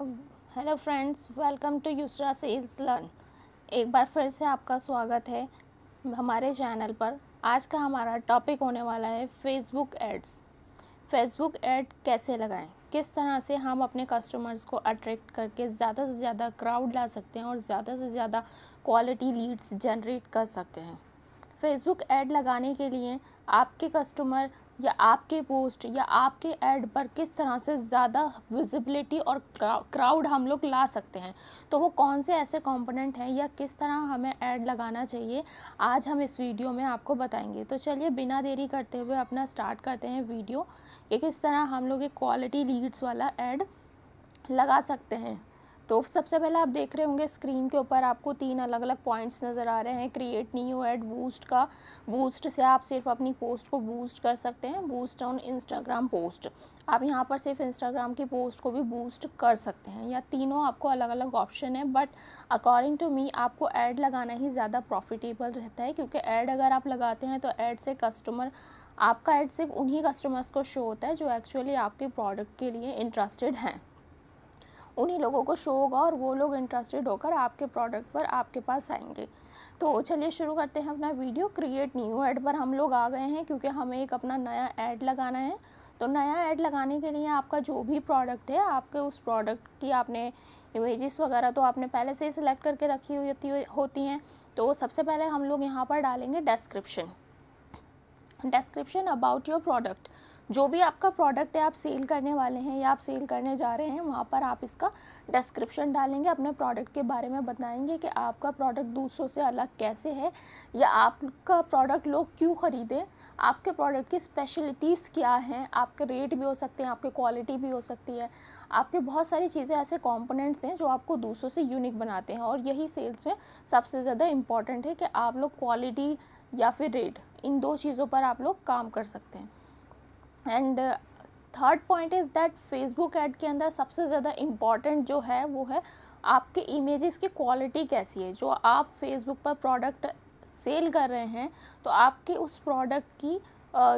hello friends welcome to Yusra sales learn एक बार फिर से आपका स्वागत है हमारे चैनल पर आज का हमारा टॉपिक होने वाला है फेसबुक एड्स फेसबुक एड कैसे लगाएं किस तरह से हम अपने कस्टमर्स को अट्रैक्ट करके ज़्यादा से ज़्यादा क्राउड ला सकते हैं और ज़्यादा से ज़्यादा क्वालिटी लीड्स जनरेट कर सकते हैं फेसबुक ऐड लगाने के लिए आपके कस्टमर या आपके पोस्ट या आपके एड पर किस तरह से ज़्यादा विजिबिलिटी और क्राउड हम लोग ला सकते हैं तो वो कौन से ऐसे कंपोनेंट हैं या किस तरह हमें ऐड लगाना चाहिए आज हम इस वीडियो में आपको बताएंगे तो चलिए बिना देरी करते हुए अपना स्टार्ट करते हैं वीडियो कि किस तरह हम लोग एक क्वालिटी लीड्स वाला एड लगा सकते हैं तो सबसे पहले आप देख रहे होंगे स्क्रीन के ऊपर आपको तीन अलग अलग पॉइंट्स नज़र आ रहे हैं क्रिएट न्यू एड बूस्ट का बूस्ट से आप सिर्फ अपनी पोस्ट को बूस्ट कर सकते हैं बूस्ट ऑन इंस्टाग्राम पोस्ट आप यहाँ पर सिर्फ इंस्टाग्राम की पोस्ट को भी बूस्ट कर सकते हैं या तीनों आपको अलग अलग ऑप्शन है बट अकॉर्डिंग टू मी आपको ऐड लगाना ही ज़्यादा प्रॉफिटेबल रहता है क्योंकि ऐड अगर आप लगाते हैं तो ऐड से कस्टमर आपका ऐड सिर्फ उन्हीं कस्टमर्स को शो होता है जो एक्चुअली आपके प्रोडक्ट के लिए इंटरेस्टेड हैं उन्हीं लोगों को शो होगा और वो लोग इंटरेस्टेड होकर आपके प्रोडक्ट पर आपके पास आएंगे तो चलिए शुरू करते हैं अपना वीडियो क्रिएट न्यू ऐड पर हम लोग आ गए हैं क्योंकि हमें एक अपना नया ऐड लगाना है तो नया ऐड लगाने के लिए आपका जो भी प्रोडक्ट है आपके उस प्रोडक्ट की आपने इमेजेस वगैरह तो आपने पहले से ही सिलेक्ट करके रखी हुई होती हैं तो सबसे पहले हम लोग यहाँ पर डालेंगे description description about your product जो भी आपका प्रोडक्ट है आप सेल करने वाले हैं या आप सेल करने जा रहे हैं वहाँ पर आप इसका डिस्क्रिप्शन डालेंगे अपने प्रोडक्ट के बारे में बताएंगे कि आपका प्रोडक्ट दूसरों से अलग कैसे है या आपका प्रोडक्ट लोग क्यों ख़रीदें आपके प्रोडक्ट की स्पेशलिटीज़ क्या हैं आपके रेट भी हो सकते हैं आपकी क्वालिटी भी हो सकती है आपके बहुत सारी चीज़ें ऐसे कॉम्पोनेंट्स हैं जो आपको दूसरों से यूनिक बनाते हैं और यही सेल्स में सबसे ज़्यादा इम्पॉर्टेंट है कि आप लोग क्वालिटी या फिर रेट इन दो चीज़ों पर आप लोग काम कर सकते हैं and third point is that Facebook ad के अंदर सबसे ज़्यादा इम्पॉर्टेंट जो है वो है आपके इमेजेस की क्वालिटी कैसी है जो आप फेसबुक पर प्रोडक्ट सेल कर रहे हैं तो आपके उस प्रोडक्ट की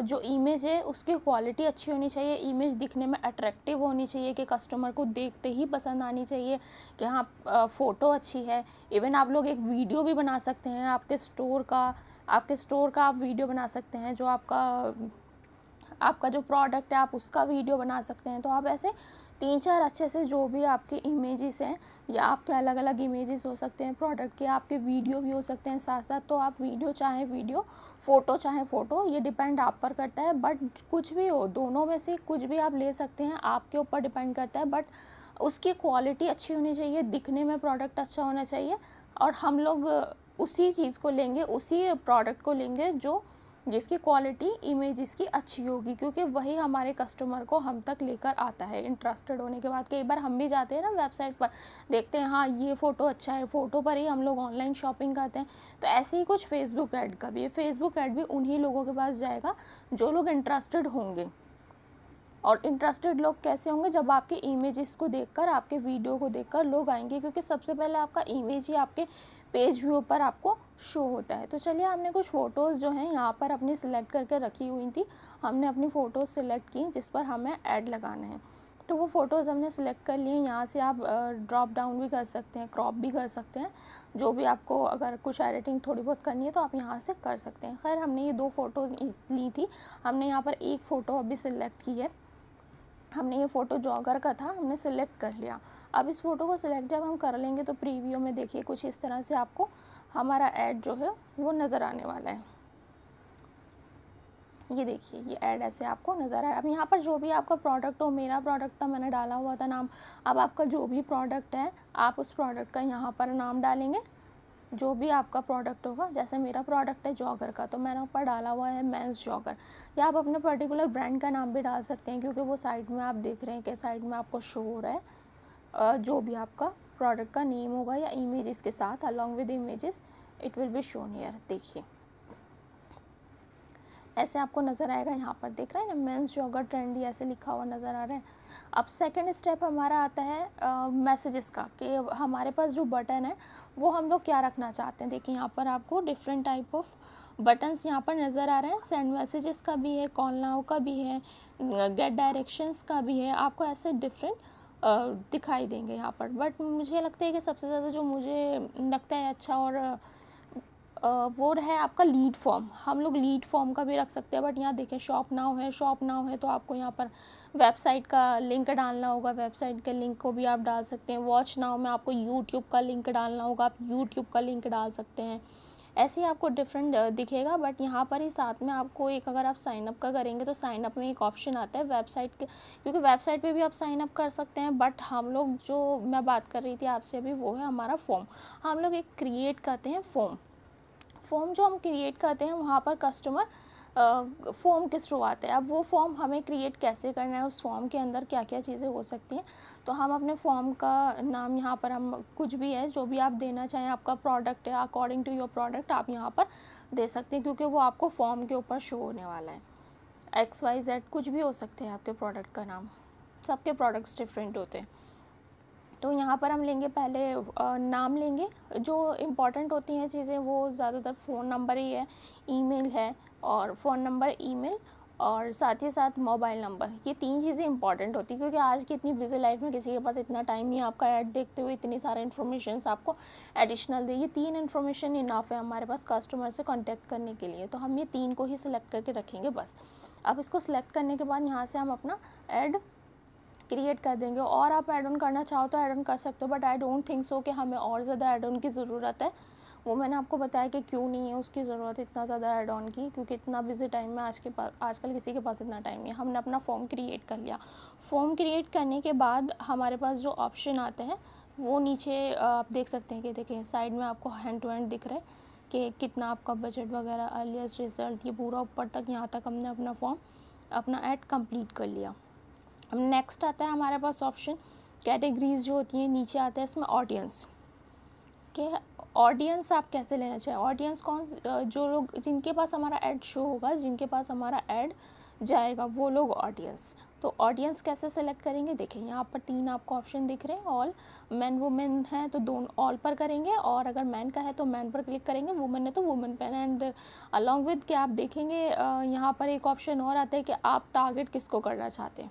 जो इमेज है उसकी क्वालिटी अच्छी होनी चाहिए इमेज दिखने में अट्रैक्टिव होनी चाहिए कि कस्टमर को देखते ही पसंद आनी चाहिए कि हाँ फ़ोटो अच्छी है इवन आप लोग एक वीडियो भी बना सकते हैं आपके स्टोर का आपके स्टोर का आप वीडियो बना सकते हैं जो आपका आपका जो प्रोडक्ट है आप उसका वीडियो बना सकते हैं तो आप ऐसे तीन चार अच्छे से जो भी आपके इमेजेस हैं या आपके अलग अलग इमेजेस हो सकते हैं प्रोडक्ट के आपके वीडियो भी हो सकते हैं साथ साथ तो आप वीडियो चाहे वीडियो फ़ोटो चाहे फ़ोटो ये डिपेंड आप पर करता है बट कुछ भी हो दोनों में से कुछ भी आप ले सकते हैं आपके ऊपर डिपेंड करता है बट उसकी क्वालिटी अच्छी होनी चाहिए दिखने में प्रोडक्ट अच्छा होना चाहिए और हम लोग उसी चीज़ को लेंगे उसी प्रोडक्ट को लेंगे जो जिसकी क्वालिटी इमेज की अच्छी होगी क्योंकि वही हमारे कस्टमर को हम तक लेकर आता है इंटरेस्टेड होने के बाद कई बार हम भी जाते हैं ना वेबसाइट पर देखते हैं हाँ ये फ़ोटो अच्छा है फ़ोटो पर ही हम लोग ऑनलाइन शॉपिंग करते हैं तो ऐसे ही कुछ फेसबुक ऐड का भी है फेसबुक ऐड भी उन्हीं लोगों के पास जाएगा जो लोग इंटरेस्टेड होंगे और इंटरेस्टेड लोग कैसे होंगे जब आपके इमेजेस को देखकर आपके वीडियो को देखकर लोग आएंगे क्योंकि सबसे पहले आपका इमेज ही आपके पेज व्यू पर आपको शो होता है तो चलिए हमने कुछ फ़ोटोज़ जो हैं यहाँ पर अपनी सिलेक्ट करके रखी हुई थी हमने अपनी फ़ोटोज़ सिलेक्ट की जिस पर हमें ऐड लगाना है तो वो फ़ोटोज़ हमने सेलेक्ट कर लिए यहाँ से आप ड्रॉप डाउन भी कर सकते हैं क्रॉप भी कर सकते हैं जो भी आपको अगर कुछ एडिटिंग थोड़ी बहुत करनी है तो आप यहाँ से कर सकते हैं खैर हमने ये दो फ़ोटोज़ ली थी हमने यहाँ पर एक फ़ोटो अभी सिलेक्ट की है हमने ये फ़ोटो जॉगर का था हमने सेलेक्ट कर लिया अब इस फ़ोटो को सिलेक्ट जब हम कर लेंगे तो प्रीव्यू में देखिए कुछ इस तरह से आपको हमारा ऐड जो है वो नज़र आने वाला है ये देखिए ये ऐड ऐसे आपको नज़र आया अब यहाँ पर जो भी आपका प्रोडक्ट हो मेरा प्रोडक्ट था मैंने डाला हुआ था नाम अब आपका जो भी प्रोडक्ट है आप उस प्रोडक्ट का यहाँ पर नाम डालेंगे जो भी आपका प्रोडक्ट होगा जैसे मेरा प्रोडक्ट है जॉगर का तो मैंने ऊपर डाला हुआ है मैंस जॉगर या आप अपने पर्टिकुलर ब्रांड का नाम भी डाल सकते हैं क्योंकि वो साइड में आप देख रहे हैं कि साइड में आपको शो हो रहा है जो भी आपका प्रोडक्ट का नेम होगा या इमेजेस के साथ along with images it will be shown here देखिए ऐसे आपको नज़र आएगा यहाँ पर देख रहे हैं ना मेन्स जोगर ट्रेंडी ऐसे लिखा हुआ नज़र आ रहा है अब सेकेंड स्टेप हमारा आता है मैसेजेस का कि हमारे पास जो बटन है वो हम लोग क्या रखना चाहते हैं देखिए यहाँ पर आपको डिफरेंट टाइप ऑफ बटन्स यहाँ पर नज़र आ रहे हैं सेंड मैसेजेस का भी है कॉल नाव का भी है गेट डायरेक्शंस का भी है आपको ऐसे डिफरेंट दिखाई देंगे यहाँ पर बट मुझे लगता है कि सबसे ज़्यादा जो मुझे लगता है अच्छा और वो है आपका लीड फॉर्म हम लोग लीड फॉर्म का भी रख सकते हैं बट यहाँ देखें शॉप नाव है शॉप नाव है तो आपको यहाँ पर वेबसाइट का लिंक डालना होगा वेबसाइट के लिंक को भी आप डाल सकते हैं वॉच नाव में आपको यूट्यूब का लिंक डालना होगा आप यूट्यूब का लिंक डाल सकते हैं ऐसे ही आपको डिफरेंट दिखेगा बट यहाँ पर ही साथ में आपको एक अगर आप साइनअप का करेंगे तो साइनअप में एक ऑप्शन आता है वेबसाइट के क्योंकि वेबसाइट पे भी आप साइनअप कर सकते हैं बट हम लोग जो मैं बात कर रही थी आपसे अभी वो है हमारा फॉर्म हम लोग एक क्रिएट करते हैं फॉर्म फॉर्म जो हम क्रिएट करते हैं वहाँ पर कस्टमर फॉर्म के थ्रू आते हैं अब वो फॉर्म हमें क्रिएट कैसे करना है उस फॉर्म के अंदर क्या क्या चीज़ें हो सकती हैं तो हम अपने फॉर्म का नाम यहाँ पर हम कुछ भी है जो भी आप देना चाहें आपका प्रोडक्ट है अकॉर्डिंग टू योर प्रोडक्ट आप यहाँ पर दे सकते हैं क्योंकि वो आपको फॉर्म के ऊपर शो होने वाला है एक्स वाई जेड कुछ भी हो सकते हैं आपके प्रोडक्ट का नाम सबके प्रोडक्ट्स डिफरेंट होते हैं तो यहाँ पर हम लेंगे पहले नाम लेंगे जो इम्पॉर्टेंट होती हैं चीज़ें वो ज़्यादातर फ़ोन नंबर ही है ईमेल है और फ़ोन नंबर ईमेल और साथ ही साथ मोबाइल नंबर ये तीन चीज़ें इंपॉर्टेंट होती हैं क्योंकि आज की इतनी बिजी लाइफ में किसी के पास इतना टाइम नहीं आपका ऐड देखते हुए इतनी सारे इन्फॉर्मेशन आपको एडिशनल दे ये तीन इन्फॉर्मेशन इनाफ है हमारे पास कस्टमर से कॉन्टैक्ट करने के लिए तो हम ये तीन को ही सिलेक्ट करके रखेंगे बस अब इसको सिलेक्ट करने के बाद यहाँ से हम अपना एड क्रिएट कर देंगे और आप ऐड ऑन करना चाहो तो ऐड ऑन कर सकते हो but I don't think so कि हमें और ज़्यादा ऐड ऑन की ज़रूरत है वो मैंने आपको बताया कि क्यों नहीं है उसकी ज़रूरत इतना ज़्यादा ऐड ऑन की क्योंकि इतना बिजी टाइम में आज के पास आजकल किसी के पास इतना टाइम नहीं है हमने अपना फॉर्म क्रिएट कर लिया फॉर्म क्रिएट करने के बाद हमारे पास जो ऑप्शन आते हैं वो नीचे आप देख सकते हैं कि देखिए साइड में आपको हैंड टू हैंड दिख रहा है कि कितना आपका बजट वगैरह अर्लीस्ट रिज़ल्ट ये पूरा ऊपर तक यहाँ तक हमने अपना फॉर्म अपना ऐड कंप्लीट कर लिया अब नेक्स्ट आता है हमारे पास ऑप्शन कैटेगरीज जो होती हैं नीचे आता है इसमें ऑडियंस के ऑडियंस आप कैसे लेना चाहें ऑडियंस कौन जो लोग जिनके पास हमारा एड शो होगा जिनके पास हमारा एड जाएगा वो लोग ऑडियंस तो ऑडियंस कैसे सेलेक्ट करेंगे देखें यहाँ पर तीन आपको ऑप्शन दिख रहे हैं ऑल मैन वुमेन है तो दोनों ऑल पर करेंगे और अगर मैन का है तो मैन पर क्लिक करेंगे वुमेन तो है तो वुमेन पर एंड अलॉन्ग विद के आप देखेंगे यहाँ पर एक ऑप्शन और आता है कि आप टारगेट किसको करना चाहते हैं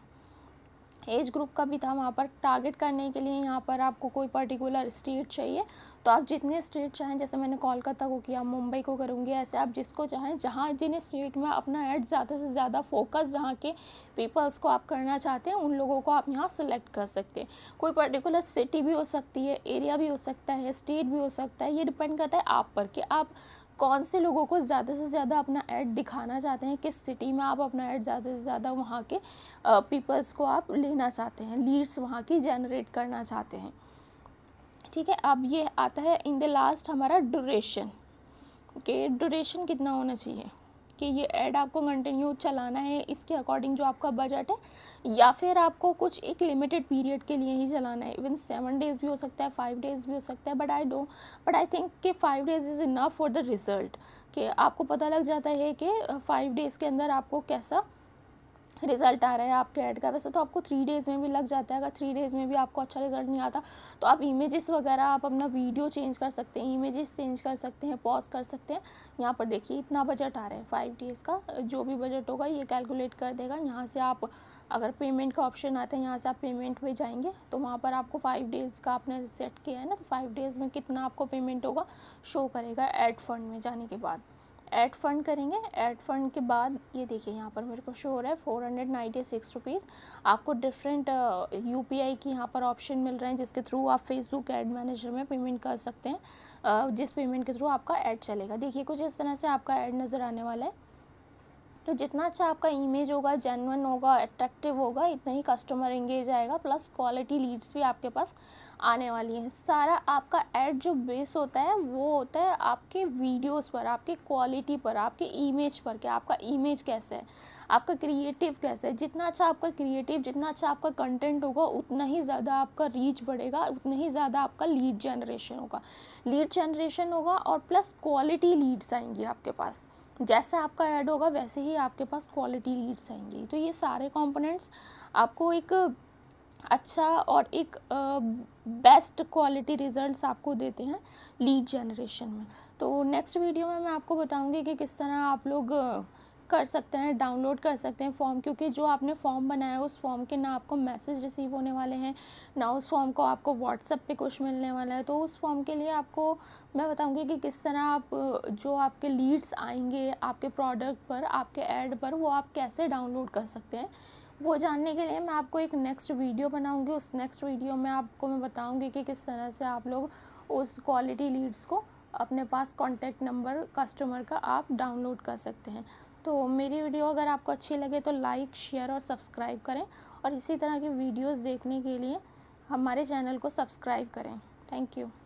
एज ग्रुप का भी था वहाँ पर टारगेट करने के लिए यहाँ पर आपको कोई पर्टिकुलर स्टेट चाहिए तो आप जितने स्टेट चाहें जैसे मैंने कोलकाता को किया मुंबई को करूँगी ऐसे आप जिसको चाहें जहाँ जिन स्टेट में अपना एड ज़्यादा से ज़्यादा फोकस जहाँ के पीपल्स को आप करना चाहते हैं उन लोगों को आप यहाँ सेलेक्ट कर सकते हैं कोई पर्टिकुलर सिटी भी हो सकती है एरिया भी हो सकता है स्टेट भी हो सकता है ये डिपेंड करता है आप पर कि आप कौन से लोगों को ज़्यादा से ज़्यादा अपना ऐड दिखाना चाहते हैं किस सिटी में आप अपना ऐड ज़्यादा से ज़्यादा वहाँ के पीपल्स को आप लेना चाहते हैं लीड्स वहाँ की जनरेट करना चाहते हैं ठीक है अब ये आता है इन द लास्ट हमारा ड्यूरेशन के ड्यूरेशन कितना होना चाहिए कि ये ऐड आपको कंटिन्यू चलाना है इसके अकॉर्डिंग जो आपका बजट है या फिर आपको कुछ एक लिमिटेड पीरियड के लिए ही चलाना है इवन सेवन डेज़ भी हो सकता है फाइव डेज़ भी हो सकता है but I don't but I think कि five days is enough for the result कि आपको पता लग जाता है कि फाइव डेज़ के अंदर आपको कैसा रिज़ल्ट आ रहा है आपके ऐड का वैसे तो आपको थ्री डेज़ में भी लग जाता है अगर थ्री डेज़ में भी आपको अच्छा रिज़ल्ट नहीं आता तो आप इमेजेस वगैरह आप अपना वीडियो चेंज कर सकते हैं इमेजेस चेंज कर सकते हैं पॉज कर सकते हैं यहाँ पर देखिए इतना बजट आ रहा है फाइव डेज़ का जो भी बजट होगा ये कैलकुलेट कर देगा यहाँ से आप अगर पेमेंट का ऑप्शन आता है यहाँ से आप पेमेंट में जाएंगे तो वहाँ पर आपको फाइव डेज़ का आपने सेट किया है ना तो फाइव डेज़ में कितना आपको पेमेंट होगा शो करेगा एड फंड में जाने के बाद एड फंड करेंगे एड फंड के बाद ये देखिए यहाँ पर मेरे को शो हो रहा है four hundred ninety six rupees आपको डिफरेंट यू पी आई की यहाँ पर ऑप्शन मिल रहे हैं जिसके थ्रू आप फेसबुक एड मैनेजर में पेमेंट कर सकते हैं uh, जिस पेमेंट के थ्रू आपका ऐड चलेगा देखिए कुछ इस तरह से आपका ऐड नज़र आने वाला है तो जितना अच्छा आपका इमेज होगा जेनवन होगा अट्रैक्टिव होगा इतना ही कस्टमर एंगेज आएगा प्लस क्वालिटी लीड्स भी आपके पास आने वाली हैं सारा आपका एड जो बेस होता है वो होता है आपके वीडियोस पर आपके क्वालिटी पर आपके इमेज पर कि आपका इमेज कैसे है आपका क्रिएटिव कैसे है जितना अच्छा आपका क्रिएटिव जितना अच्छा आपका कंटेंट होगा उतना ही ज़्यादा आपका रीच बढ़ेगा उतना ही ज़्यादा आपका लीड जनरेशन होगा लीड जनरेशन होगा और प्लस क्वालिटी लीड्स आएंगी आपके पास जैसे आपका ऐड होगा वैसे ही आपके पास क्वालिटी लीड्स आएंगी तो ये सारे कंपोनेंट्स आपको एक अच्छा और एक बेस्ट क्वालिटी रिजल्ट्स आपको देते हैं लीड जनरेशन में तो नेक्स्ट वीडियो में मैं आपको बताऊंगी कि किस तरह आप लोग कर सकते हैं डाउनलोड कर सकते हैं फॉर्म क्योंकि जो आपने फॉर्म बनाया है उस फॉर्म के ना आपको मैसेज रिसीव होने वाले हैं ना उस फॉर्म को आपको व्हाट्सअप पे कुछ मिलने वाला है तो उस फॉर्म के लिए आपको मैं बताऊंगी कि किस तरह आप जो आपके लीड्स आएंगे आपके प्रोडक्ट पर आपके एड पर वो आप कैसे डाउनलोड कर सकते हैं वो जानने के लिए मैं आपको एक नेक्स्ट वीडियो बनाऊँगी उस नेक्स्ट वीडियो में आपको मैं बताऊँगी कि किस तरह से आप लोग उस क्वालिटी लीड्स को अपने पास कॉन्टैक्ट नंबर कस्टमर का आप डाउनलोड कर सकते हैं तो मेरी वीडियो अगर आपको अच्छी लगे तो लाइक शेयर और सब्सक्राइब करें और इसी तरह की वीडियोज़ देखने के लिए हमारे चैनल को सब्सक्राइब करें थैंक यू